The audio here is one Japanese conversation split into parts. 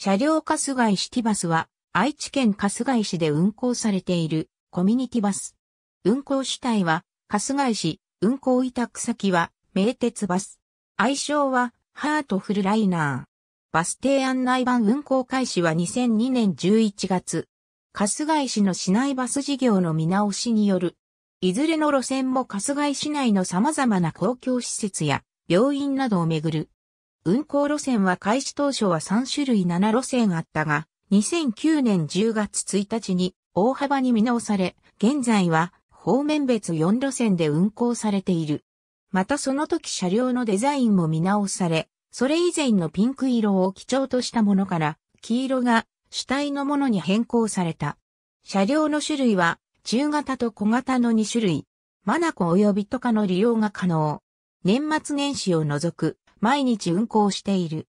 車両春日井シティバスは、愛知県春日井市で運行されているコミュニティバス。運行主体は、春日井市、運行委託先は、名鉄バス。愛称は、ハートフルライナー。バス停案内版運行開始は2002年11月。春日井市の市内バス事業の見直しによる。いずれの路線も春日井市内の様々な公共施設や病院などをめぐる運行路線は開始当初は3種類7路線あったが、2009年10月1日に大幅に見直され、現在は方面別4路線で運行されている。またその時車両のデザインも見直され、それ以前のピンク色を基調としたものから、黄色が主体のものに変更された。車両の種類は、中型と小型の2種類、マナコ及びとかの利用が可能。年末年始を除く毎日運行している。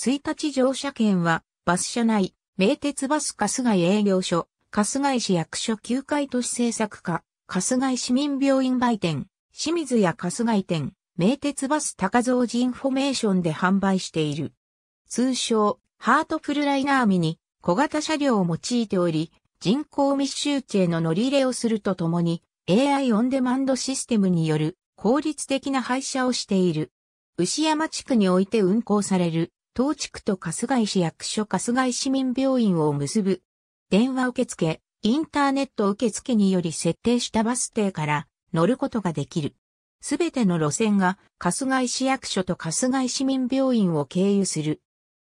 1日乗車券は、バス車内、名鉄バス春日井営業所、春日井市役所9階都市政策課、春日井市民病院売店、清水屋春日井店、名鉄バス高蔵寺インフォメーションで販売している。通称、ハートフルライナーミに小型車両を用いており、人口密集地への乗り入れをするとともに、AI オンデマンドシステムによる効率的な配車をしている。牛山地区において運行される、当地区と春日井市役所春日井市民病院を結ぶ、電話受付、インターネット受付により設定したバス停から乗ることができる。すべての路線が春日井市役所と春日井市民病院を経由する。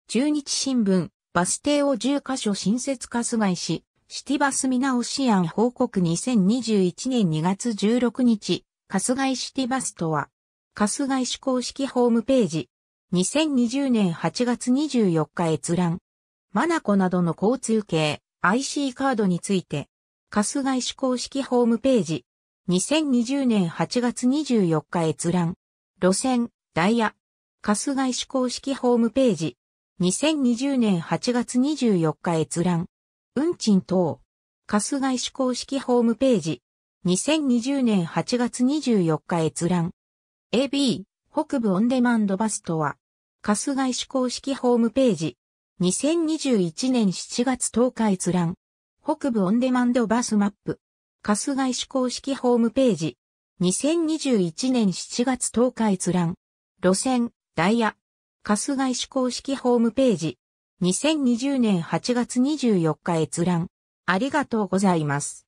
中日新聞、バス停を10カ所新設春日井市、シティバス見直し案報告2021年2月16日、春日井シティバスとは、春日井市公式ホームページ。2020年8月24日閲覧。マナコなどの交通系 IC カードについて。春日井市公式ホームページ。2020年8月24日閲覧。路線、ダイヤ。春日井市公式ホームページ。2020年8月24日閲覧。運賃等。春日井市公式ホームページ。2020年8月24日閲覧。AB 北部オンデマンドバスとは、春日井市公式ホームページ。2021年7月10日閲覧。北部オンデマンドバスマップ。春日井市公式ホームページ。2021年7月10日閲覧。路線、ダイヤ。春日井市公式ホームページ。2020年8月24日閲覧。ありがとうございます。